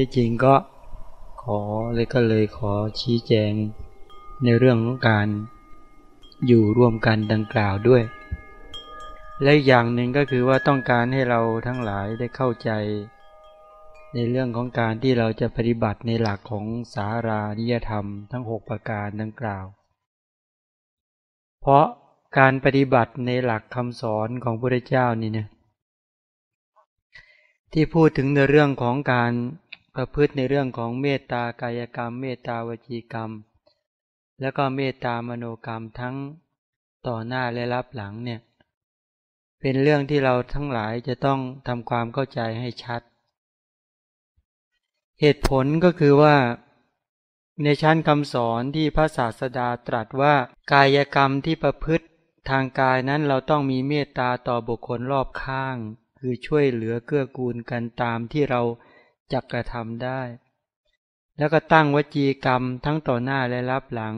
ที่จริงก็ขอเลยก็เลยขอชี้แจงในเรื่องของการอยู่ร่วมกันดังกล่าวด้วย และอย่างหนึ่งก็คือว่าต้องการให้เราทั้งหลายได้เข้าใจ ในเรื่องของการที่เราจะปฏิบัติในหลักของสารานิยธรรมทั้ง 6 ประการดังกล่าว เพราะการปฏิบัติในหลักคำสอนของพระเจ้านี่เนี่ยที่พูดถึงในเรื่องของการประพฤติในเรื่องของเมตตากายกรรม เมตตาวจีกรรม แล้วก็เมตตามโนกรรมทั้งต่อหน้าและรับหลังเนี่ยเป็นเรื่องที่เราทั้งหลายจะต้องทำความเข้าใจให้ชัด เหตุผลก็คือว่า ในชั้นคำสอนที่พระศาสดาตรัสว่า กายกรรมที่ประพฤติทางกายนั้นเราต้องมีเมตตาต่อบุคคลรอบข้าง คือช่วยเหลือเกื้อกูลกันตามที่เราจักกระทำได้ แล้วก็ตั้งวจีกรรม ทั้งต่อหน้าและรับหลัง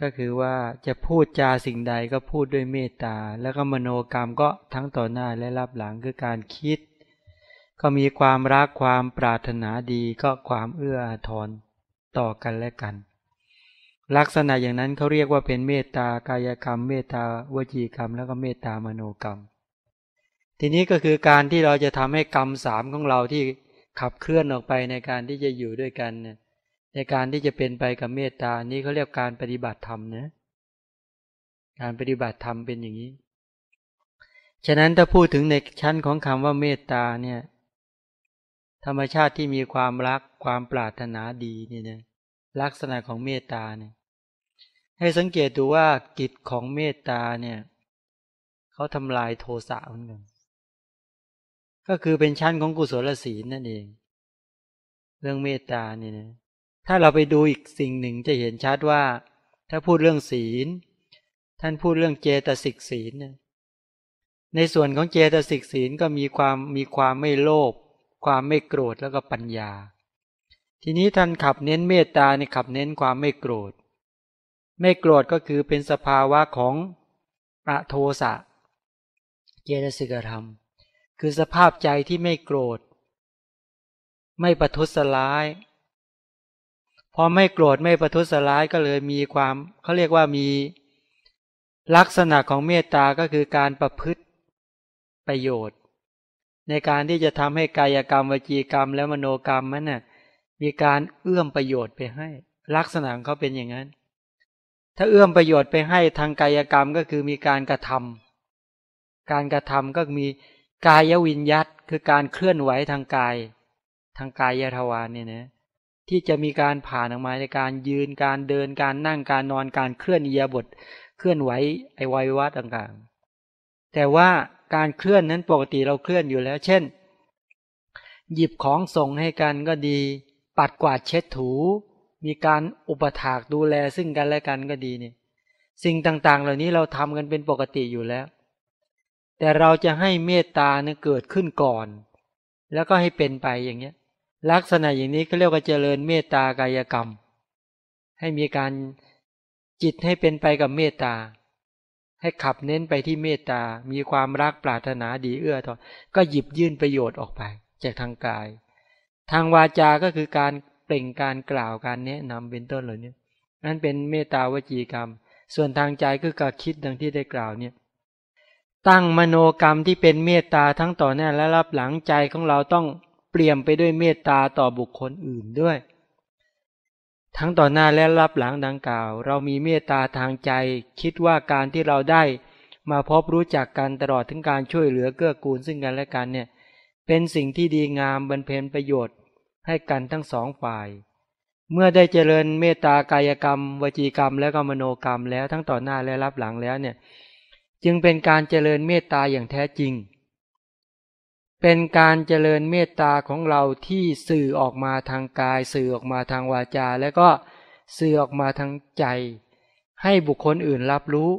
ก็คือว่าจะพูดจาสิ่งใดก็พูดด้วยเมตตา แล้วก็มโนกรรมก็ทั้งต่อหน้าและรับหลังคือการคิด ก็มีความรักความปรารถนาดีก็ความเอื้ออาทรต่อกันและกัน ลักษณะอย่างนั้นเขาเรียกว่าเป็นเมตตากายกรรม เมตตาวจีกรรม แล้วก็เมตตามโนกรรมทีนี้ก็คือการที่เราจะทำให้กรรมสามของเราที่ขับเคลื่อนออกไปในการที่จะอยู่ด้วยกันเนี่ยในการที่จะเป็นไปกับเมตตา นี้เขาเรียกการปฏิบัติธรรมนะการปฏิบัติธรรมเป็นอย่างนี้ ฉะนั้นถ้าพูดถึงในชั้นของคำว่าเมตตาเนี่ย ธรรมชาติที่มีความรักความปรารถนาดีเนี่ยนะลักษณะของเมตตาเนี่ย ให้สังเกตดูว่ากิจของเมตตาเนี่ยเขาทำลายโทสะเหมือนกันก็คือเป็นชั้นของกุศลศีลนั่นเอง เรื่องเมตตานี่นะถ้าเราไปดูอีกสิ่งหนึ่งจะเห็นชัดว่า ถ้าพูดเรื่องศีล ท่านพูดเรื่องเจตสิกศีลนในส่วนของเจตสิกศีลก็มีความมีความไม่โลภความไม่โกรธแล้วก็ปัญญา ทีนี้ท่านขับเน้นเมตตาในขับเน้นความไม่โกรธ ไม่โกรธก็คือเป็นสภาวะของอะโทสะเจตสิกธรรมคือสภาพใจที่ไม่โกรธ ไม่ประทุษร้าย พอไม่โกรธไม่ประทุษร้ายก็เลยมีความ เขาเรียกว่ามี ลักษณะของเมตตาก็คือการประพฤติประโยชน์ ในการที่จะทำให้กายกรรมวจีกรรม และมโนกรรมนั้นน่ะมีการเอื้อมประโยชน์ไปให้ ลักษณะเขาเป็นอย่างนั้น ถ้าเอื้อมประโยชน์ไปให้ทางกายกรรมก็คือมีการกระทำ การกระทำก็มีกายวิญยัตคือการเคลื่อนไหวทางกาย ทางกายยทวารเนี่ยนะ ที่จะมีการผ่านออกมาในการยืนการเดินการนั่งการนอนการเคลื่อนเอียบทเคลื่อนไหวไอวัยวะต่างๆ แต่ว่าการเคลื่อนนั้นปกติเราเคลื่อนอยู่แล้ว เช่น หยิบของส่งให้กันก็ดี ปัดกวาดเช็ดถู มีการอุปถากดูแลซึ่งกันและกันก็ดีเนี่ยสิ่งต่างๆ เหล่านี้เราทำกันเป็นปกติอยู่แล้วแต่เราจะให้เมตตาเนี่ยเกิดขึ้นก่อน แล้วก็ให้เป็นไปอย่างเงี้ย ลักษณะอย่างนี้ก็เรียกว่าเจริญเมตตากายกรรม ให้มีการจิตให้เป็นไปกับเมตตา ให้ขับเน้นไปที่เมตตา มีความรักปรารถนาดีเอื้อทอนก็หยิบยื่นประโยชน์ออกไป จากทางกาย ทางวาจา ก็คือการเปล่งการกล่าวการแนะนำเป็นต้นเหล่านี้นั่นเป็นเมตตาวจีกรรม ส่วนทางใจคือการคิดดังที่ได้กล่าวเนี่ยตั้งมโนกรรมที่เป็นเมตตาทั้งต่อหน้าและรับหลังใจของเราต้องเปลี่ยนไปด้วยเมตตาต่อบุคคลอื่นด้วย ทั้งต่อหน้าและรับหลังดังกล่าว เรามีเมตตาทางใจ คิดว่าการที่เราได้มาพบรู้จักกันตลอดถึงการช่วยเหลือเกื้อกูลซึ่งกันและกันเนี่ยเป็นสิ่งที่ดีงามบรรเพนประโยชน์ให้กันทั้งสองฝ่าย เมื่อได้เจริญเมตตากายกรรม วจีกรรม และก็มโนกรรมแล้วทั้งต่อหน้าและรับหลังแล้วเนี่ยจึงเป็นการเจริญเมตตาอย่างแท้จริง เป็นการเจริญเมตตาของเราที่สื่อออกมาทางกาย สื่อออกมาทางวาจา แล้วก็สื่อออกมาทางใจ ให้บุคคลอื่นรับรู้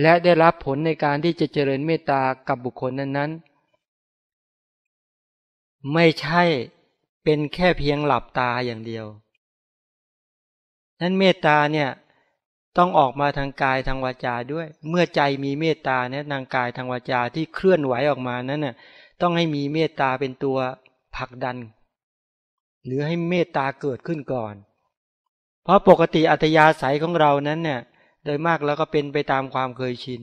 และได้รับผลในการที่จะเจริญเมตตากับบุคคลนั้น ๆ ไม่ใช่เป็นแค่เพียงหลับตาอย่างเดียว นั้นเมตตาเนี่ยต้องออกมาทางกายทางวาจาด้วย เมื่อใจมีเมตตาเนี่ยทางกายทางวาจาที่เคลื่อนไหวออกมานั้นน่ะต้องให้มีเมตตาเป็นตัวผลักดัน หรือให้เมตตาเกิดขึ้นก่อน เพราะปกติอัตยาสัยของเรานั้นเนี่ย โดยมากแล้วก็เป็นไปตามความเคยชิน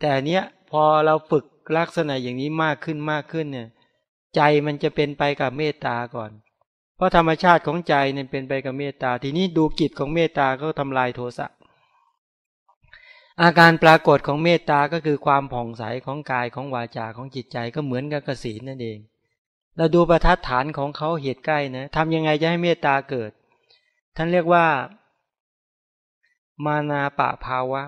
แต่เนี้ยพอเราฝึกลักษณะอย่างนี้มากขึ้นมากขึ้นเนี่ยใจมันจะเป็นไปกับเมตตาก่อนเพราะธรรมชาติของใจเนี่ยเป็นไปกับเมตตา ทีนี้ดูกิจของเมตตาก็ทำลายโทสะ อาการปรากฏของเมตตาก็คือความผ่องใส ของกายของวาจา ของจิตใจก็เหมือนกับกสีนั่นเอง เราดูประทัดฐานของเขาเหตุใกล้นะทำยังไงจะให้เมตตาเกิด ท่านเรียกว่า มานาปะภาวะ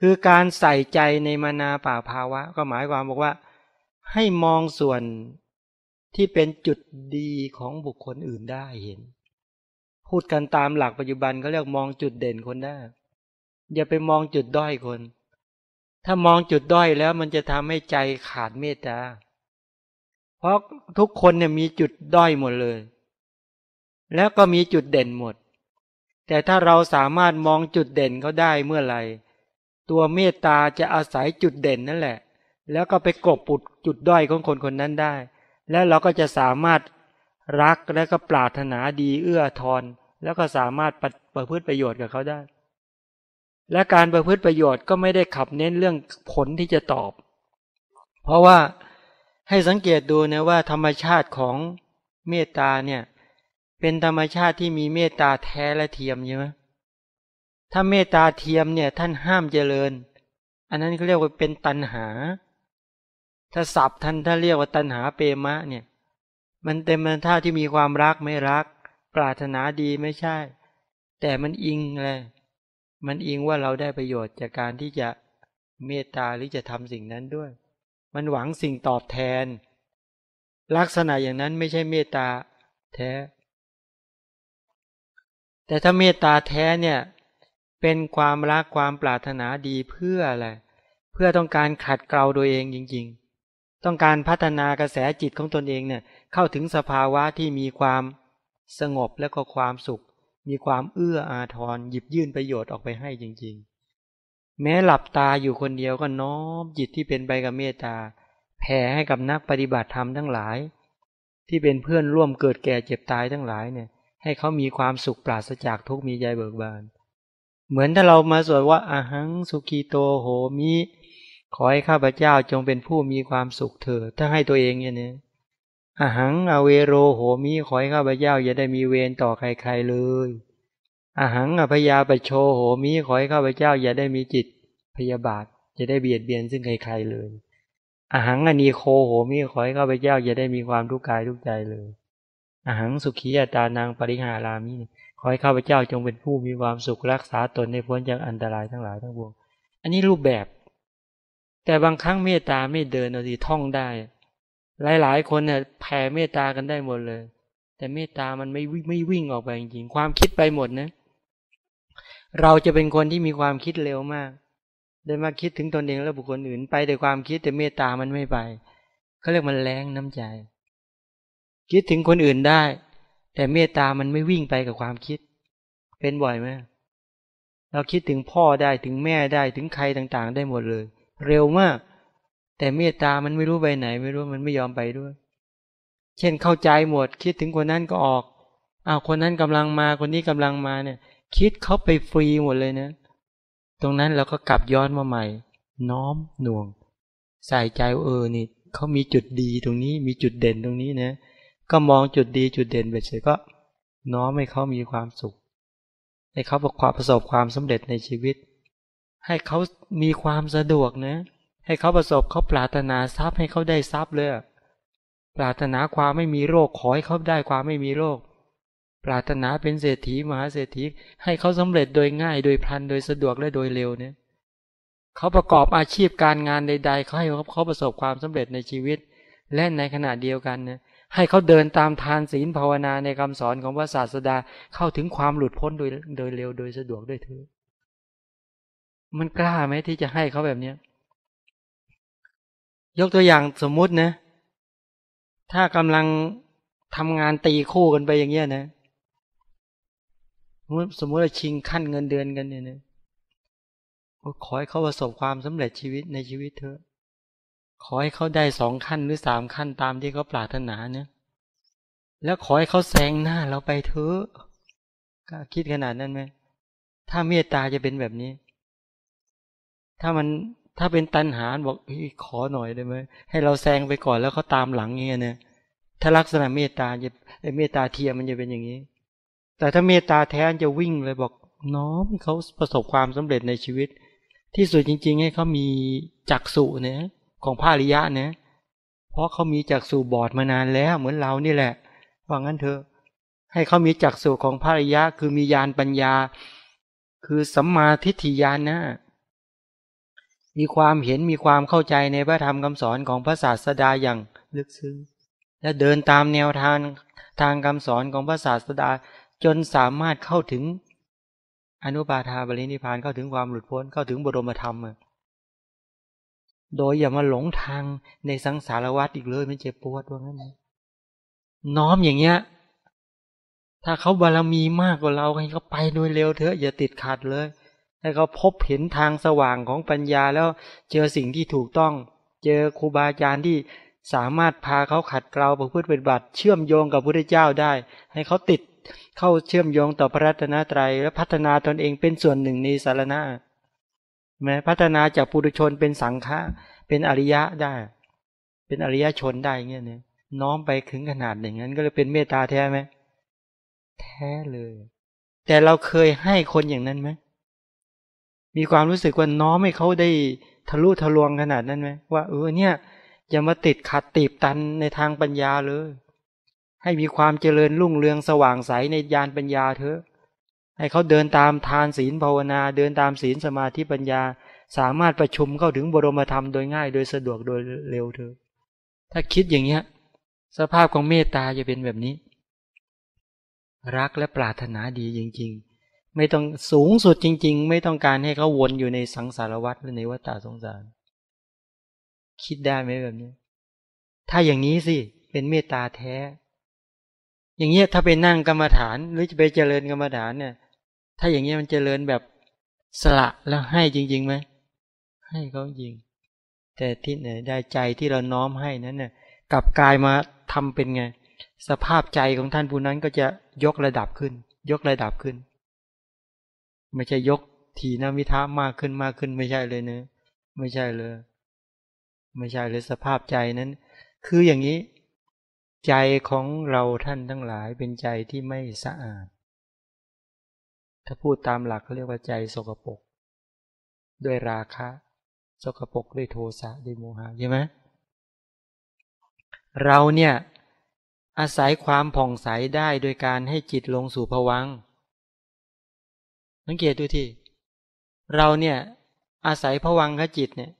คือการใส่ใจในมานาปะภาวะ ก็หมายความบอกว่า ให้มองส่วนที่เป็นจุดดีของบุคคลอื่นได้เห็น พูดกันตามหลักปัจจุบันเขาเรียกมองจุดเด่นคนได้อย่าไปมองจุดด้อยคน ถ้ามองจุดด้อยแล้วมันจะทำให้ใจขาดเมตตา เพราะทุกคนเนี่ยมีจุดด้อยหมดเลย แล้วก็มีจุดเด่นหมด แต่ถ้าเราสามารถมองจุดเด่นเขาได้เมื่อไหร่ตัวเมตตาจะอาศัยจุดเด่นนั่นแหละแล้วก็ไปกบปุดจุดด้อยของคนคนนั้นได้และเราก็จะสามารถรักและก็ปรารถนาดีเอื้อทอนแล้วก็สามารถประพฤติประโยชน์กับเขาได้ และการประพฤติประโยชน์ก็ไม่ได้ขับเน้นเรื่องผลที่จะตอบ เพราะว่าให้สังเกตดูนะว่า ธรรมชาติของเมตตาเนี่ย เป็นธรรมชาติที่มีเมตตาแท้และเทียมใช่ไหมถ้าเมตตาเทียมเนี่ย ท่านห้ามเจริญ อันนั้นเขาเรียกว่าเป็นตันหาถ้าสับท่านถ้าเรียกว่าตัณหาเปรมะเนี่ย มันเต็มมันท่าที่มีความรักไม่รัก ปรารถนาดีไม่ใช่ แต่มันอิงเลยมันอิงว่าเราได้ประโยชน์จากการที่จะเมตตาหรือจะทำสิ่งนั้นด้วย มันหวังสิ่งตอบแทน ลักษณะอย่างนั้นไม่ใช่เมตตาแท้ แต่ถ้าเมตตาแท้เนี่ย เป็นความรักความปรารถนาดีเพื่ออะไรเพื่อต้องการขัดเกลาตัวเองจริง ๆต้องการพัฒนากระแสจิตของตนเองเนี่ยเข้าถึงสภาวะที่มีความสงบและก็ความสุข มีความเอื้ออาทรหยิบยื่นประโยชน์ออกไปให้จริง ๆ แม้หลับตาอยู่คนเดียวก็น้อมจิตที่เป็นไปกับเมตตา แผ่ให้กับนักปฏิบัติธรรมทั้งหลาย ที่เป็นเพื่อนร่วมเกิดแก่เจ็บตายทั้งหลายเนี่ย ให้เขามีความสุขปราศจากทุกข์มีใจเบิกบานเหมือนถ้าเรามาสวดว่าอาหังสุขีโตโหมิขอให้ข้าพเจ้าจงเป็นผู้มีความสุขเถิด ถ้าให้ตัวเองเนี่ยนะอหัง อเวโรโหมีขอให้ข้าพเจ้าอย่าได้มีเวรต่อใครๆเลยอหัง อพยาปโชโหมีขอให้ข้าพเจ้าอย่าได้มีจิตพยาบาทจะได้เบียดเบียนซึ่งใครๆเลยอหังอนีโคโหมีขอให้ข้าพเจ้าอย่าได้มีความทุกข์กายทุกใจเลยอหัง สุขีอัตานางปริหารามีขอให้ข้าพเจ้าจงเป็นผู้มีความสุขรักษาตนในพ้นจากอันตรายทั้งหลายทั้งปวง อันนี้รูปแบบแต่บางครั้งเมตตาไม่เดินเอาดีท่องได้ หลายๆ คนเนี่ยแผ่เมตตากันได้หมดเลย แต่เมตตามันไม่ไม่วิ่งออกไปจริงๆความคิดไปหมดนะ เราจะเป็นคนที่มีความคิดเร็วมาก ได้มาคิดถึงตนเองและบุคคลอื่นไปแต่ความคิดแต่เมตตามันไม่ไป เขาเรียกมันแรงน้ำใจ คิดถึงคนอื่นได้ แต่เมตตามันไม่วิ่งไปกับความคิด เป็นบ่อยไหมเราคิดถึงพ่อได้ถึงแม่ได้ถึงใครต่าง ๆ ได้หมดเลยเร็วมาก แต่เมตตามันไม่รู้ไปไหน ไม่รู้มันไม่ยอมไปด้วย เช่นเข้าใจหมดคิดถึงคนนั้นก็ออกอ้าวคนนั้นกำลังมาคนนี้กำลังมาเนี่ย คิดเขาไปฟรีหมดเลยนะตรงนั้นเราก็กลับย้อนมาใหม่ น้อมหน่วงใส่ใจเออนี่เขามีจุดดีตรงนี้มีจุดเด่นตรงนี้นะก็มองจุดดีจุดเด่นไปเฉยก็ น้อมให้เขามีความสุขให้เขาประประสบความสำเร็จในชีวิตให้เขามีความสะดวกนะ ให้เขาประสบเขาปรารถนาทรัพย์ให้เขาได้ทรัพย์เลยปรารถนาความไม่มีโรคขอให้เขาได้ความไม่มีโรค ปรารถนาเป็นเศรษฐี มหาเศรษฐีให้เขาสำเร็จโดยง่ายโดยพลันโดยสะดวกและโดยเร็วเนี่ยเขาประกอบอาชีพการงานใด ๆเขาให้เขาประสบความสำเร็จในชีวิต และในขณะเดียวกันเนี่ยให้เขาเดินตามทานศีลภาวนาในคำสอนของพระศาสดาเข้าถึงความหลุดพ้นโดยโดยเร็วโดยสะดวกด้วยเถิดมันกล้าไหมที่จะให้เขาแบบเนี้ยยกตัวอย่างสมมุตินะ ถ้ากำลังทำงานตีคู่กันไปอย่างเงี้ยนะสมมติเราชิงขั้นเงินเดือนกันเนี่ยนะขอให้เขาประสบความสำเร็จชีวิตในชีวิตเธอขอให้เขาได้สองขั้น หรือสามขั้นตามที่เขาปรารถนาเนี่ย แล้วขอให้เขาแซงหน้าเราไปเถอะก็คิดขนาดนั้นไหมถ้าเมตตาจะเป็นแบบนี้ถ้ามันถ้าเป็นตันหานบอกอขอหน่อยได้ไหมให้เราแซงไปก่อนแล้วเขาตามหลังเงี้ยเนี่ย ถ้าลักษณะเมตตาจะเมตตาเทียมมันจะเป็นอย่างนี้แต่ถ้าเมตตาแท้จะวิ่งเลยบอกน้อมเขาประสบความสำเร็จในชีวิต ที่สุดจริง ๆ ให้เขามีจักษุเนี่ยของภาริยะเนี่ยเพราะเขามีจักษุบอดมานานแล้ว เหมือนเรานี่แหละ ว่างั้นเถอะให้เขามีจักษุของภาริยะคือมียานปัญญา คือสัมมาทิฏฐิญาณนะมีความเห็นมีความเข้าใจในพระธรรมคำสอนของพระศาสดาอย่างลึกซึ้งและเดินตามแนวทางทางคำสอนของพระศาสดาจนสามารถเข้าถึงอนุปาทาบริณิพานเข้าถึงความหลุดพ้นเข้าถึงบรมธรรม โดยอย่ามาหลงทางในสังสารวัฏอีกเลยมันเจ็บปวดว่างั้นน้อมอย่างเงี้ย ถ้าเขาบารมีมากกว่าเราให้เขาไปโดยเร็วเถอะอย่าติดขัดเลยให้เขาพบเห็นทางสว่างของปัญญาแล้วเจอสิ่งที่ถูกต้อง เจอครูบาอาจารย์ที่สามารถพาเขาขัดเกลาประพฤติปฏิบัติ เชื่อมโยงกับพระเจ้าได้ ให้เขาติดเข้าเชื่อมโยงต่อพระรัตนตรัยและพัฒนาตนเองเป็นส่วนหนึ่งในสารณะแม้พัฒนาจากปุถุชนเป็นสังฆะเป็นอริยะได้ เป็นอริยชนได้เงี้ยเนี่ยน้อมไปถึงขนาดอย่างนั้น ก็เลยเป็นเมตตาแท้ไหมแท้เลย แต่เราเคยให้คนอย่างนั้นไหมมีความรู้สึกว่าน้อมให้เขาได้ทะลุทะลวงขนาดนั้นไหมว่าเออเนี่ยอย่ามาติดขัดตีบตันในทางปัญญาเลย ให้มีความเจริญรุ่งเรืองสว่างใสในญาณปัญญาเถอะ ให้เขาเดินตามทานศีลภาวนาเดินตามศีลสมาธิปัญญาสามารถประชุมเข้าถึงบรมธรรมโดยง่าย โดยสะดวกโดยเร็วเถอะถ้าคิดอย่างเนี้ยสภาพของเมตตาจะเป็นแบบนี้ รักและปรารถนาดีจริง ๆไม่ต้องสูงสุดจริง ๆ ไม่ต้องการให้เขาวนอยู่ในสังสารวัฏหรือในวัฏสงสาร คิดได้ไหมแบบนี้ถ้าอย่างนี้สิเป็นเมตตาแท้ อย่างเงี้ยถ้าไปนั่งกรรมฐาน หรือจะไปเจริญกรรมฐานเนี่ย ถ้าอย่างเงี้ยมันเจริญแบบสละแล้วให้จริง ๆ ไหมให้เขาจริง แต่ที่ไหนได้ใจที่เราน้อมให้นั้นเนี่ยกลับกายมาทำเป็นไง สภาพใจของท่านผู้นั้นก็จะยกระดับขึ้น ยกระดับขึ้นไม่ใช่ยกทีนามิทามากขึ้นมากขึ้น ไม่ใช่เลยเนะ ไม่ใช่เลย ไม่ใช่เลยสภาพใจนั้น คืออย่างนี้ ใจของเราท่านทั้งหลายเป็นใจที่ไม่สะอาด ถ้าพูดตามหลักเขาเรียกว่าใจสกปรกด้วยราคะสกปรกด้วยโทสะด้วยโมหะใช่ไหมเราเนี่ย อาศัยความผ่องใสได้โดยการให้จิตลงสู่ผวังสังเกตดูที่ เราเนี่ย อาศัยผวังขจิตเนี่ย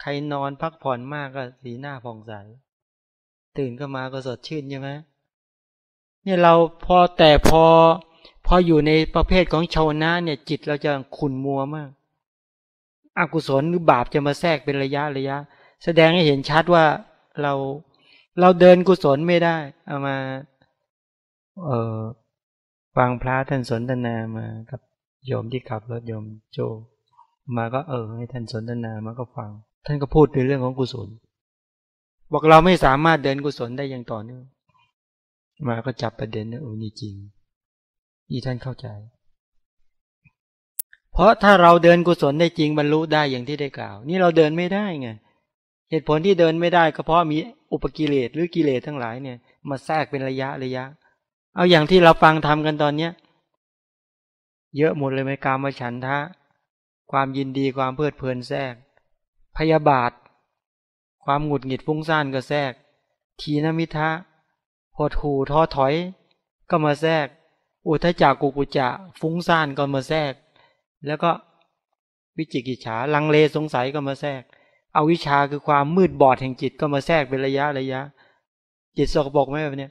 ใครนอนพักผ่อนมากก็สีหน้าผ่องใส ตื่นก็มาก็สดชื่นใช่ไหมเนี่ยเราพอแต่พอพออยู่ในประเภทของชาวนะเนี่ย จิตเราจะขุนมัวมาก อกุศลหรือบาปจะมาแทรกเป็นระยะระยะ แสดงให้เห็นชัดว่าเราเราเดินกุศลไม่ได้ เอามา เออฟังพระท่านสนทนามากับโยมที่ขับรถโยมโจ มา ก็เออให้ท่านสนทนา มาก็ฟัง ท่านก็พูดในเรื่องของกุศลบอกเราไม่สามารถเดินกุศลได้อย่างต่อเนื่อง มา ก็จับประเด็นนะโอ้นี่จริง นี่ท่านเข้าใจ เพราะถ้าเราเดินกุศลได้จริงบรรลุได้อย่างที่ได้กล่าว นี่เราเดินไม่ได้ไง เหตุผลที่เดินไม่ได้ก็เพราะมีอุปกิเลสหรือกิเลสทั้งหลายเนี่ย มาแทรกเป็นระยะระยะ เอาอย่างที่เราฟังทำกันตอนเนี้ยเยอะหมดเลยไหมกามฉันทะ ความยินดีความเพลิดเพลินแทรก พยาบาท ความหงุดหงิดฟุ้งซ่านก็แทรกทีนมิทะหดหูท้อถอย ก็มาแทรก อุทจักกุกุจะ ฟุ้งซ่านก็มาแทรกแล้วก็วิจิกิจฉาลังเลสงสัยก็มาแทรกเอาวิชาคือความมืดบอดแห่งจิตก็มาแทรกเป็นระยะระยะ จิตสกปรกไหมแบบนี้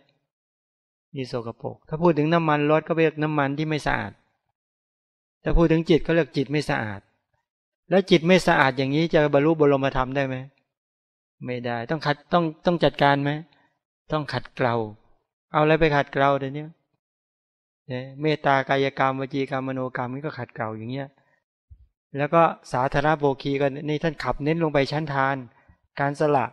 นีโสกโปรกถ้าพูดถึงน้ำมันรถก็เรียกน้ำมันที่ไม่สะอาดถ้าพูดถึงจิตเขาเรียกจิตไม่สะอาด แล้วจิตไม่สะอาดอย่างนี้จะบรรลุบรมธรรมได้ไหม ไม่ได้ ต้องขัดต้องต้องจัดการไหมต้องขัดเกลา เอาอะไรไปขัดเกลาเดี๋ยวนี้เมตตากายกรรมวจีกรรมมโนกรรมนี่ก็ขัดเกลาอย่างเงี้ยแล้วก็สาธารณโบคีก็นี่ท่านขับเน้นลงไปชั้นทาน การสละ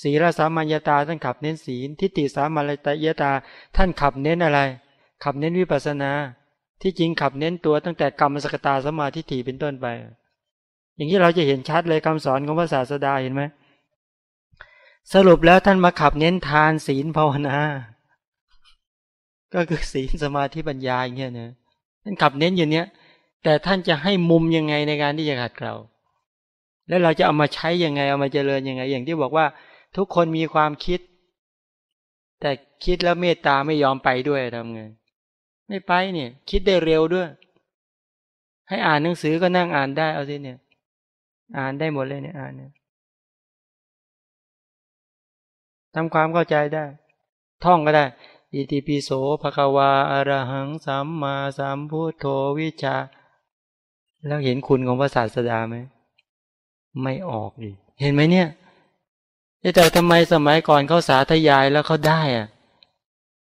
ศีลสามัญญาตาท่านขับเน้นศีลทิฏฐิสามัญญาตาท่านขับเน้นอะไร ขับเน้นวิปัสนาที่จริงขับเน้นตัวตั้งแต่กรรมสกตาสมาธิถี่เป็นต้นไป อย่างนี้เราจะเห็นชัดเลยคำสอนของพระศาสดาเห็นไหมสรุปแล้วท่านมาขับเน้นทานศีลภาวนาก็คือศีลสมาธิปัญญาอย่างเงี้ยนะท่านขับเน้นอย่างเนี้ยแต่ท่านจะให้มุมยังไงในการที่จะขัดเกลาแล้วเราจะเอามาใช้ยังไง เอามาเจริญยังไง อย่างที่บอกว่า ทุกคนมีความคิด แต่คิดแล้วเมตตาไม่ยอมไปด้วยทำไงไม่ไปเนี่ยคิดได้เร็วด้วย ให้อ่านหนังสือก็นั่งอ่านได้เอาสิเนี่ย อ่านได้หมดเลยเนี่ยอ่านเนี่ยทำความเข้าใจได้ ท่องก็ได้อิติปิโสภควาอารหังสัมมาสัมพุทโธวิชา แล้วเห็นคุณของพระศาสดาไหมไม่ออกดิ เห็นไหมเนี่ยแต่ทำไมสมัยก่อนเขาสาธยายแล้วเขาได้อะ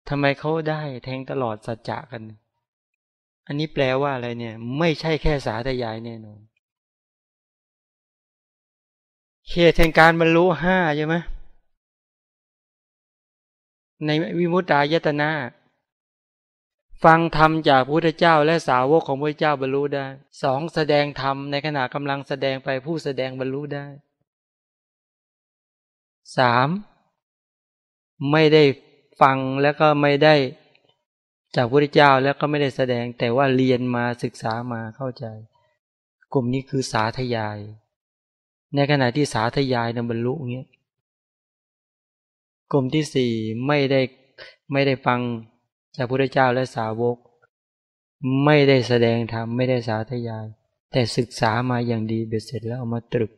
ทำไมเขาได้แทงตลอดสัจจะกัน อันนี้แปลว่าอะไรเนี่ย ไม่ใช่แค่สาธยายแน่นอนเหตุแห่งการบรรลุห้าใช่ไหมในวิมุตตายตนา ฟังธรรมจากพระพุทธเจ้าและสาวกของพระเจ้าบรรลุได้ สองแสดงธรรมในขณะกำลังแสดงไปผู้แสดงบรรลุได้ สาม ไม่ได้ฟังแล้วก็ไม่ได้จากพระพุทธเจ้าแล้วก็ไม่ได้แสดงแต่ว่าเรียนมาศึกษามาเข้าใจ กลุ่มนี้คือสาธยาย ในขณะที่สาธยายนะบรรลุเงี้ยกลุ่มที่สี่ไม่ได้ไม่ได้ฟังจากพระพุทธเจ้าและสาวก ไม่ได้แสดงธรรมไม่ได้สาธยาย แต่ศึกษามาอย่างดีเบ็ดเสร็จแล้วเอามาตรึก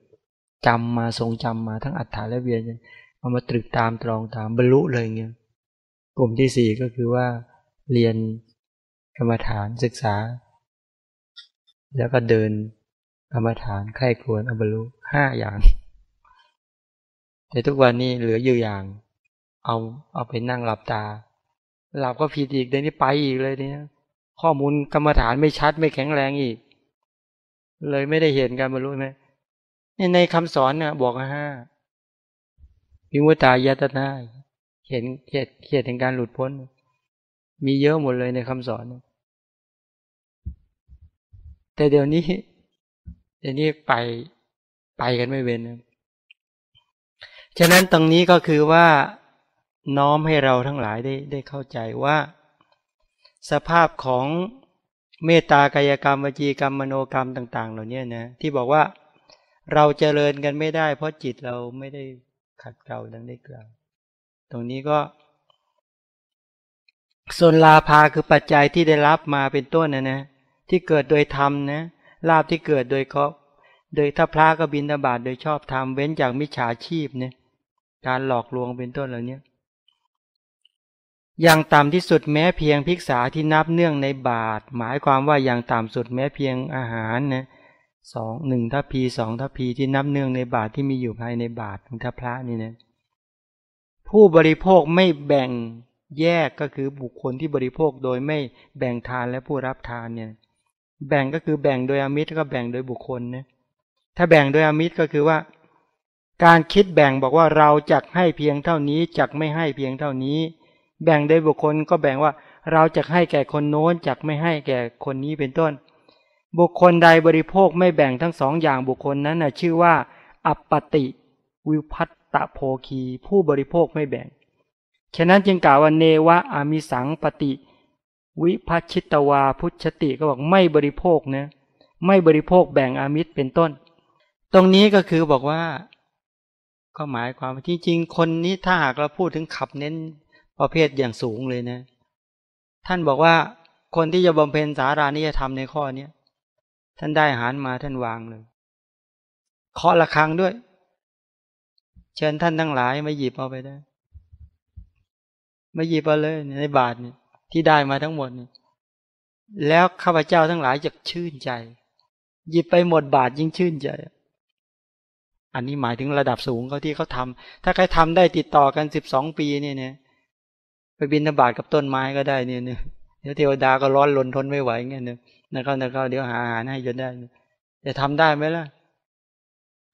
จำมาทรงจำมาทั้งอัฏฐานและเวียนเอามาตรึกตามตรองตามบรรลุเลยเงี้ยกลุ่มที่สี่ก็คือว่า เรียนกรรมฐานศึกษา แล้วก็เดินกรรมฐานไข้ควรอบรุห้าอย่างแต่ทุกวันนี้เหลืออยู่อย่าง เอาเอาไปนั่งหลับตา หลับก็ผิดอีกเดี๋ยวนี้ไปอีกเลยเนี่ยข้อมูลกรรมฐานไม่ชัดไม่แข็งแรงอีก เลยไม่ได้เห็นการบรรลุไหมในคำสอนนยบอกห้าวิมุตตายตนาเห็นเขตเขตแห่งการหลุดพ้น มีเยอะหมดเลยในคำสอน แต่เดี๋ยวนี้เดี๋ยวนี้ไปไปกันไม่เว้นนะฉะนั้นตรงนี้ก็คือว่าน้อมให้เราทั้งหลายได้ได้เข้าใจว่า สภาพของเมตตากายกรรมวจีกรรมมโนกรรมต่าง ๆ เหล่านี้นะที่บอกว่าเราเจริญกันไม่ได้เพราะจิตเราไม่ได้ขัดเกลาดังได้กล่าวตรงนี้ก็ส่วนลาภาคือปัจจัยที่ได้รับมาเป็นต้นนะนะ ที่เกิดโดยธรรมนะลาภที่เกิดโดยเขาโดยถ้าพระก็บินทบาทโดยชอบธรรมเว้นจากมิจฉาชีพเนี่ยการหลอกลวงเป็นต้นเหล่านี้อย่างต่ำที่สุดแม้เพียงพิกษาที่นับเนื่องในบาทหมายความว่าอย่างต่ำสุดแม้เพียงอาหารนะสองหนึ่งทัพพีสองทัพพีที่นับเนื่องในบาทที่มีอยู่ภายในบาทของทัพพระนี่นะผู้บริโภคไม่แบ่งแยกก็คือบุคคลที่บริโภคโดยไม่แบ่งทานและผู้รับทานเนี่ยแบ่งก็คือแบ่งโดยอมิตรก็แบ่งโดยบุคคลนะถ้าแบ่งโดยอมิตรก็คือว่า การคิดแบ่งบอกว่าเราจักให้เพียงเท่านี้ จักไม่ให้เพียงเท่านี้ แบ่งโดยบุคคลก็แบ่งว่าเราจะให้แก่คนโน้น จักไม่ให้แก่คนนี้เป็นต้น บุคคลใดบริโภคไม่แบ่งทั้งสองอย่างบุคคลนั้นนะชื่อว่าอัปปติวิพัตะโพคีผู้บริโภคไม่แบ่ง ฉะนั้นจึงกล่าวว่าเนวะอามิสังปฏิวิพัชิตวาพุชติก็บอกไม่บริโภคนะไม่บริโภคแบ่งอามิตรเป็นต้น ตรงนี้ก็คือบอกว่า ก็หมายความว่าจริงๆคนนี้ถ้าหากเราพูดถึงขับเน้นประเภทอย่างสูงเลยนะ ท่านบอกว่า คนที่จะบำเพ็ญสารานิยธรรมในข้อเนี้ยท่านได้หารมาท่านวางเลยเคาะระรังด้วยเชิญท่านทั้งหลายมาหยิบเอาไปได้มาหยิบเอาเลย ในบาทนี่ที่ได้มาทั้งหมดนี่ แล้วข้าพเจ้าทั้งหลายจะชื่นใจ หยิบไปหมดบาทยิ่งชื่นใจ อันนี้หมายถึงระดับสูงเขาที่เขาทาถ้าใครทำได้ติดต่อกันสิบสองปีเนี่ยเนี่ย ไปบินธบาตกับต้นไม้ก็ได้เนี่ยเนี่ยเดี๋ยวเทวดาก็ร้อนลนทนไม่ไหวเงี้ยเนี่ยนะครับนะครับเดี๋ยวหาอาหารให้จนได้จะทำได้ไหมล่ะ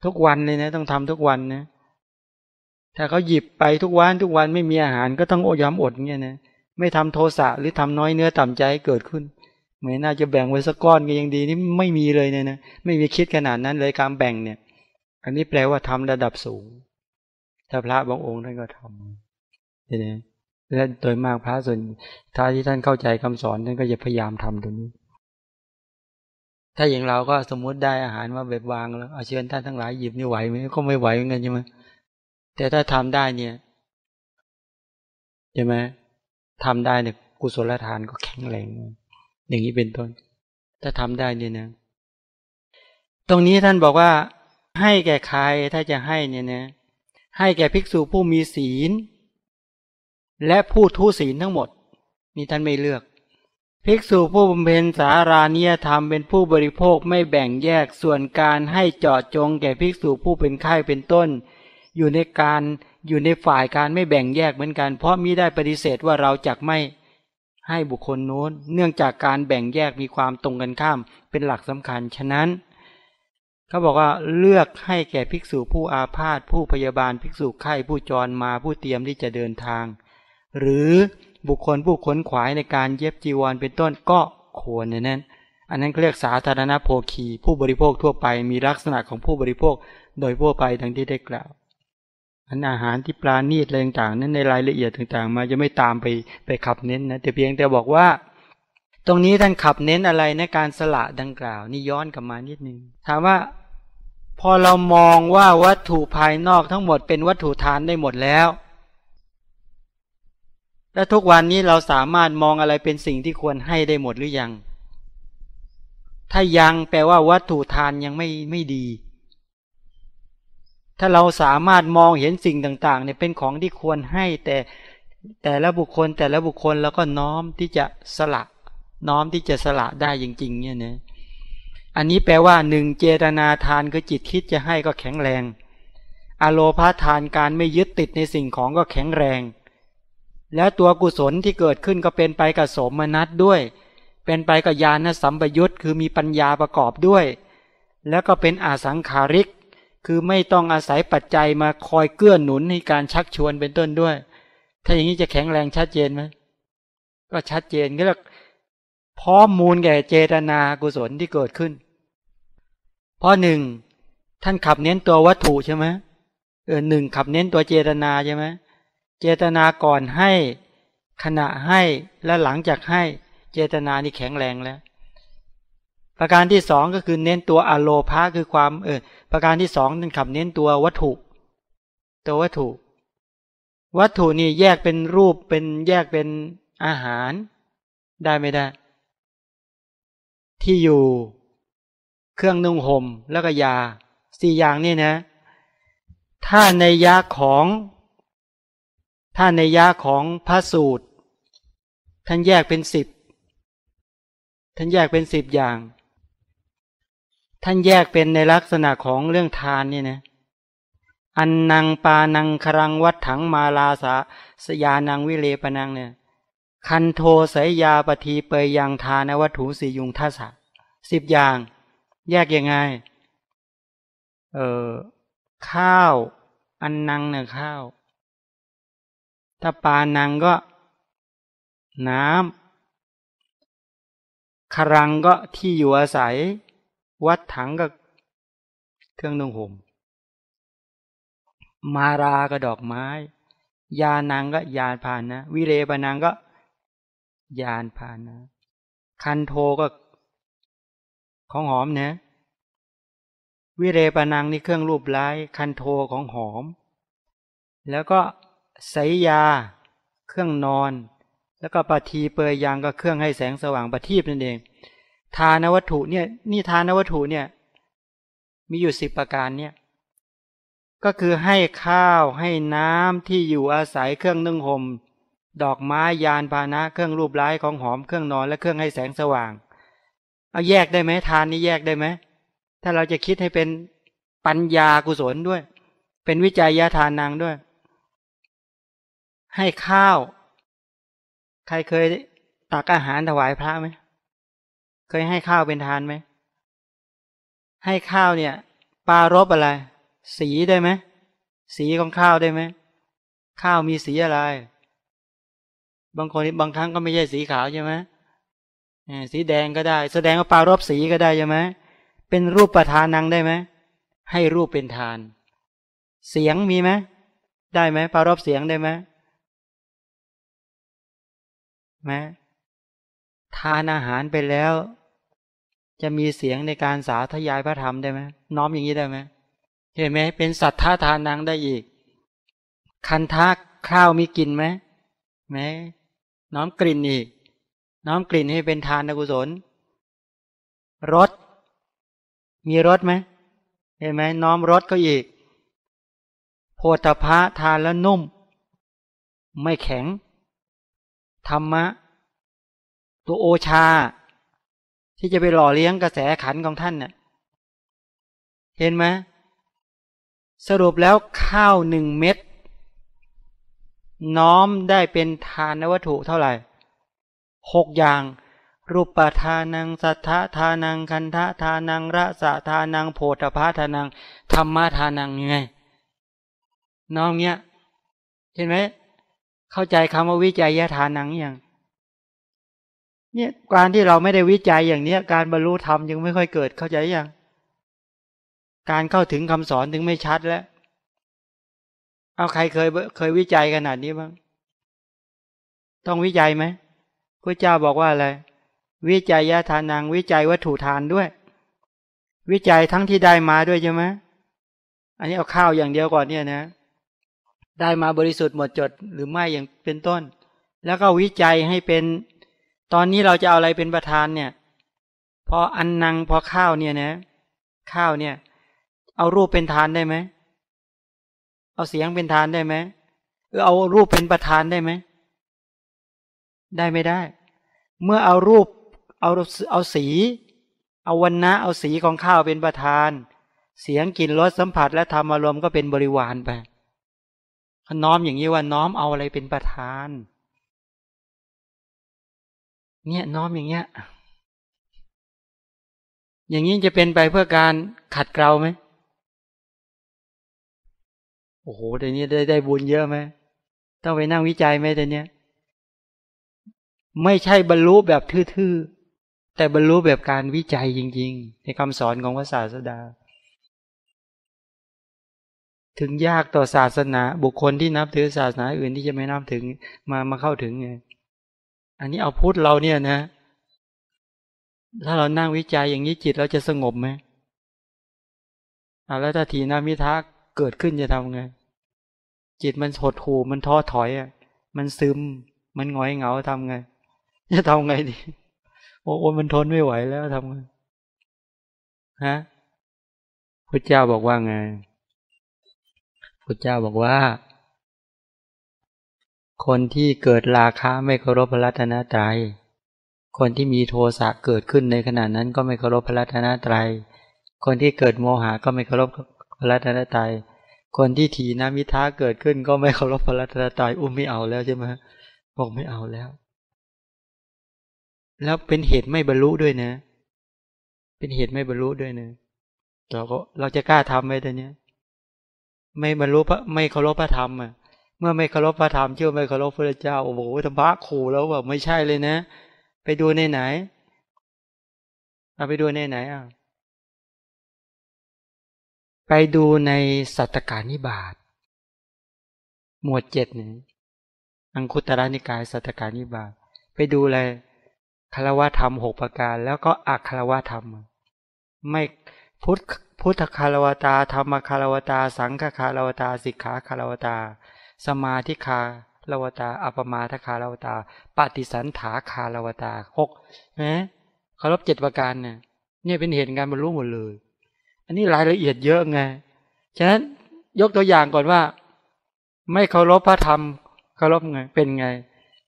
ทุกวันเลยนะต้องทำทุกวันนะถ้าเขาหยิบไปทุกวันทุกวันไม่มีอาหารก็ต้องโอยอมอดเงี้ยนะไม่ทำโทสะหรือทำน้อยเนื้อต่ำใจเกิดขึ้นเหมือนน่าจะแบ่งไว้สักก้อนก็ยังดีนี่ ไม่มีเลยเนี่ยนะไม่มีคิดขนาดนั้นเลยการแบ่งเนี่ย อันนี้แปลว่าทำระดับสูงถ้าพระบางองค์ท่านก็ทำเนี่ยนะและโดยมากพระส่วน ถ้าที่ท่านเข้าใจคำสอนท่านก็จะพยายามทำตรงนี้ ถ้าอย่างเราก็สมมุติได้อาหารมาแบบวางแล้วเอาเชิญท่านทั้งหลายหยิบนี่ไหวไหมก็ไม่ไหวเหมือนกันใช่ไหมแต่ถ้าทำได้เนี่ยใช่ไหมทำได้เนี่ยกุศลทานก็แข็งแรงอย่างนี้เป็นต้น ถ้าทำได้เนี่ยนะ ตรงนี้ท่านบอกว่า ให้แก่ใครถ้าจะให้เนี่ยนะ ให้แก่ภิกษุผู้มีศีล และผู้ทุศีลทั้งหมดนี่ท่านไม่เลือก ภิกษุผู้บำเพ็ญสารานิยธรรมเป็นผู้บริโภคไม่แบ่งแยกส่วนการให้เจาะจง แก่ภิกษุผู้เป็นไข้เป็นต้นอยู่ในการอยู่ในฝ่ายการไม่แบ่งแยกเหมือนกัน เพราะมิได้ปฏิเสธว่าเราจักไม่ให้บุคคลโน้นเนื่องจากการแบ่งแยกมีความตรงกันข้ามเป็นหลักสำคัญ ฉะนั้น เขาบอกว่าเลือกให้แก่ภิกษุผู้อาพาธผู้พยาบาลภิกษุไข้ผู้จรมาผู้เตรียมที่จะเดินทาง หรือบุคคลผู้ขนขวายในการเย็บจีวรเป็นต้นก็ควรนั้นอันนั้นเรียกสาธารณโภคีผู้บริโภคทั่วไปมีลักษณะของผู้บริโภคโดยทั่วไปดังที่ได้กล่าวอันอาหารที่ปลาณีตอะไรต่างๆนั้นในรายละเอียดต่างๆ มาจะไม่ตามไปไปขับเน้นนะแต่เพียงแต่บอกว่า ตรงนี้ท่านขับเน้นอะไรในการสละดังกล่าวนี่ย้อนกลับมานิดนึง ถามว่า พอเรามองว่าวัตถุภายนอกทั้งหมดเป็นวัตถุทานได้หมดแล้ว และทุกวันนี้เราสามารถมองอะไรเป็นสิ่งที่ควรให้ได้หมดหรือยัง ถ้ายังแปลว่าวัตถุทานยังไม่ไม่ดีถ้าเราสามารถมองเห็นสิ่งต่าง ๆเนี่ยเป็นของที่ควรให้แต่แต่ละบุคคลแต่ละบุคคลแล้วก็น้อมที่จะสละน้อมที่จะสละได้จริงๆเนี่ยนะอันนี้แปลว่าหนึ่งเจตนาทานคือจิตคิดจะให้ก็แข็งแรง อโลพาทานการไม่ยึดติดในสิ่งของก็แข็งแรง แล้วตัวกุศลที่เกิดขึ้นก็เป็นไปกับสมนัตด้วย เป็นไปกับญาณสัมปยุตคือมีปัญญาประกอบด้วย แล้วก็เป็นอาสังขาริกคือไม่ต้องอาศัยปัจจัยมาคอยเกื้อหนุนในการชักชวนเป็นต้นด้วย ถ้าอย่างนี้จะแข็งแรงชัดเจนไหม ก็ชัดเจนก็เรียกพร้อมมูลแก่เจตนากุศลที่เกิดขึ้นเพราะหนึ่ง ท่านขับเน้นตัววัตถุใช่ไหมเออหนึ่งขับเน้นตัวเจตนาใช่ไหมเจตนาก่อนให้ขณะให้และหลังจากให้เจตนานี่แข็งแรง แล้วประการที่สองก็คือเน้นตัวอโลภาคือความ เออประการที่สองนั่นขับเน้นตัววัตถุ ตัววัตถุ วัตถุนี่แยกเป็นรูปเป็นแยกเป็นอาหาร ได้ไม่ได้ ที่อยู่ เครื่องนุ่งห่มแล้วก็ยาสี่อย่างนี่นะถ้าในยาของ ถ้าในยาของพระสูตร ท่านแยกเป็นสิบท่านแยกเป็นสิบอย่างท่านแยกเป็นในลักษณะของเรื่องทานนี่นะอันนางปานัง ครังวัดถังมาลาสา สยานังวิเลปนังเนี่ย คันโทสายยาปฏีเปยยังทานวัตถุสียุงท่าสะสิบอย่าง แยกยังไง เอ่อข้าว อันนังเนี่ยข้าว ถ้าปานังก็น้ำครังก็ที่อยู่อาศัยวัดถังก็ เครื่องนุ่งห่ม มาราก็ดอกไม้ ยานังก็ยานพานนะ วิเรปนังก็ ยานพานนะ คันโทก็ ของหอมนะ วิเรปนังนี่เครื่องรูปร้าย คันโทของหอม แล้วก็สสยา เครื่องนอน แล้วก็ปฏีเปยยางก็เครื่องให้แสงสว่างปฏีบนั่นเองทานวัตถุเนี่ยนี่ทานวัตถุเนี่ย มีอยู่สิบประการเนี่ย ก็คือให้ข้าวให้น้ำที่อยู่อาศัยเครื่องนึ่งหม่มดอกไม้ยานพาหนะเครื่องรูปร้ายของหอมเครื่องนอนและเครื่องให้แสงสว่าง เอาแยกได้ไหมทานนี้แยกได้ไหมถ้าเราจะคิดให้เป็นปัญญากุศลด้วย เป็นวิจัยยาทานนางด้วย ให้ข้าว ใครเคยตักอาหารถวายพระไหมเคยให้ข้าวเป็นทานไหม ให้ข้าวเนี่ย ปารบอะไร สีได้ไหมสีของข้าวได้ไหมข้าวมีสีอะไร บางคนบางครั้งก็ไม่ใช่สีขาวใช่ไหมสีแดงก็ได้ แสดงว่าปารบสีก็ได้ใช่ไหมเป็นรูปประทานังได้ไหมให้รูปเป็นทาน เสียงมีไหมได้ไหมปารบเสียงได้ไหมไหมทานอาหารไปแล้วจะมีเสียงในการสาธยายพระธรรมได้ไหมน้อมอย่างนี้ได้ไหมเห็นไหมเป็นสัทธาทานังได้อีก คันทักข้าวมีกลิ่นไหมไหมน้อมกลิ่นอีกน้อมกลิ่นให้เป็นทานกุศลรสมีรสไหมเห็นไหมน้อมรสก็อีกโพธพะทานแล้วนุ่ม ไม่แข็งธรรมะ ตัวโอชาที่จะไปหล่อเลี้ยงกระแสขันของท่านเน่ะเห็นไหมสรุปแล้วข้าวหนึ่งเม็ดน้อมได้เป็นทานวัตถุเท่าไหร่หกอย่าง รูปทานังสัทธทานังคันธะทานังระสะทานังโพธพทานัง ธรรมทานังยังไงน้อมเนี้ย เห็นไหม เข้าใจคำว่าวิจัยยะทานังยังเนี่ยการที่เราไม่ได้วิจัยอย่างเนี้ย การบรรลุธรรมยังไม่ค่อยเกิดเข้าใจยังการเข้าถึงคำสอนถึงไม่ชัดแล้ว เอาใครเคยเคยวิจัยขนาดนี้บ้างต้องวิจัยไหมพระเจ้าบอกว่าอะไร วิจัยยะทานังวิจัยวัตถุทานด้วย วิจัยทั้งที่ได้มาด้วยใช่ไหมอันนี้เอาข้าวอย่างเดียวก่อนเนี่ยนะ ได้มาบริสุทธิ์หมดจดหรือไม่อย่างเป็นต้น แล้วก็วิจัยให้เป็นตอนนี้เราจะเอาอะไรเป็นประธานเนี่ยพออันนังพอข้าวเนี่ยนะ ข้าวเนี่ย เอารูปเป็นทานได้ไหมเอาเสียงเป็นทานได้ไหมอเอารูปเป็นประธานได้ไหมได้ไม่ได้ เมื่อเอารูปเอาเอาสี เอาวันนะเอาสีของข้าวเป็นประธาน เสียงกลิ่นรสสัมผัสและธรรมารมก็เป็นบริวารไปน้อมอย่างนี้ว่าน้อมเอาอะไรเป็นประธานเนี่ยน้อมอย่างเงี้ย อย่างนี้จะเป็นไปเพื่อการขัดเกลาไหมโอ้โหแต่เนี้ยได้ได้บุญเยอะไหม ต้องไปนั่งวิจัยไหมแต่เนี้ย ไม่ใช่บรรลุแบบทื่อๆ แต่บรรลุแบบการวิจัยจริง ๆ ในคำสอนของพระศาสดา ถึงยากต่อศาสนาบุคคลที่นับถือศาสนาอื่นที่จะไม่นับถึงมามาเข้าถึงไงอันนี้เอาพูดเราเนี่ยนะ ถ้าเรานั่งวิจัยอย่างนี้ จิตเราจะสงบไหม แล้วถ้าทีนามิทักเกิดขึ้นจะทำไง จิตมันหดหู่ มันท้อถอยอ่ะ มันซึม มันหงอยเหงาทำไง จะทำไงดี โอ้โอมันทนไม่ไหวแล้วทำไง ฮะพุทธเจ้าบอกว่าไงพุทธเจ้าบอกว่าคนที่เกิดราคะไม่เคารพพระรัตนตรัยคนที่มีโทสะเกิดขึ้น ในขณะนั้นก็ไม่เคารพพระรัตนตรัย คนที่เกิดโมหะก็ไม่เคารพพระรัตนตรัยคนที่ถีนามิท้าเกิดขึ้นก็ไม่เคารพพระรัตนตรัยอุ้มไม่เอาแล้วใช่ไหมบอกไม่เอาแล้ว แล้วเป็นเหตุไม่บรรลุด้วยนะ เป็นเหตุไม่บรรลุด้วยนะเราก็เราจะกล้าทำไหมตอนนี้ไม่บรรลุพระไม่เคารพพระธรรมอ่ะมื่อไม่เคารพพระธรรมเชื่อไม่เคารพพระเจ้าโอ้โหธรรมะขู่แล้วแบบไม่ใช่เลยนะ ไปดูในไหนเอาไปดูในไหนอ่ะไปดูในสัตตการนิบาตหมวดเจ็ดนี่อังคุตระนิกายสัตตการนิบาตไปดูอะไรคารวะธรรมหกประการ แล้วก็อักคารวะธรรม ไม่พุทธพุทธคารวตาธรรมคารวตา สังฆคารวตา สิกขาคารวตาสมาธิคาลาวตาอัปมาทคาลาวตา ปฏิสันถาคาลาวตาหกนะเคารพเจ็ดประการเนี่ย เนี่ยเป็นเหตุการณ์บรรลุหมดเลย อันนี้รายละเอียดเยอะไง ฉะนั้นยกตัวอย่างก่อนว่า ไม่เคารพพระธรรม เคารพไง เป็นไง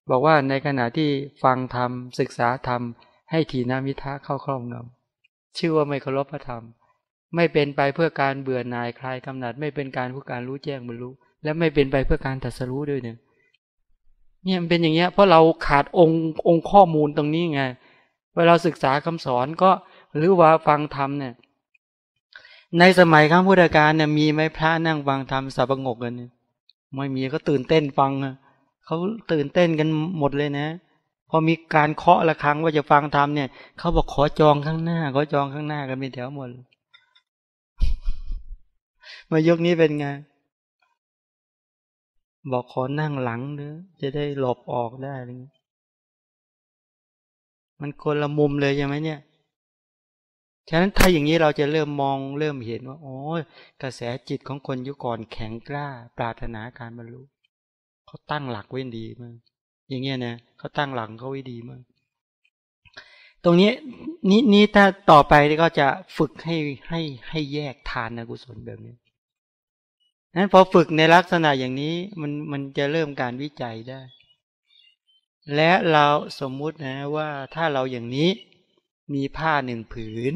บอกว่าในขณะที่ฟังธรรม ศึกษาธรรม ให้ถีนามิทะเข้าครอบงำชื่อว่าไม่เคารพพระธรรม ไม่เป็นไปเพื่อการเบื่อหน่ายคลายกำหนัด ไม่เป็นการเพื่อการรู้แจ้งบรรลุและไม่เป็นไปเพื่อการตัดสรู้ด้วยเนี่ยเนี่ยมันเป็นอย่างเงี้ย เพราะเราขาดองค์องค์ข้อมูลตรงนี้ไงเวลาศึกษาคำสอนก็ หรือว่าฟังธรรมเนี่ย ในสมัยครั้งพุทธกาลเนี่ยมีไหมพระนั่งฟังธรรมสับงกกันเนี่ยไม่มีก็ตื่นเต้นฟังเขาตื่นเต้นกันหมดเลยนะพอมีการเคาะระครังว่าจะฟังธรรมเนี่ยเขาบอกขอจองข้างหน้าขอจองข้างหน้ากันเป็นแถวหมดมายกนี้เป็นไงบอกขอนั่งหลังเนื้อจะได้หลบออกได้อะไรเงี้ยมันคนละมุมเลยใช่ไหมเนี่ย ฉะนั้นถ้าอย่างนี้เราจะเริ่มมองเริ่มเห็นว่า โอ้กระแสจิตของคนยุคก่อนแข็งกล้า ปรารถนาการบรรลุเขาตั้งหลักไว้ดีมากอย่างเงี้ยนะเขาตั้งหลังเขาไว้ดีมากตรงนี้นี้นี้ถ้าต่อไปก็จะฝึกให้ให้ให้แยกทานนะกุศลแบบนี้นั้นพอฝึกในลักษณะอย่างนี้มันมันจะเริ่มการวิจัยได้ และเราสมมุตินะว่าถ้าเราอย่างนี้มีผ้าหนึ่งผืน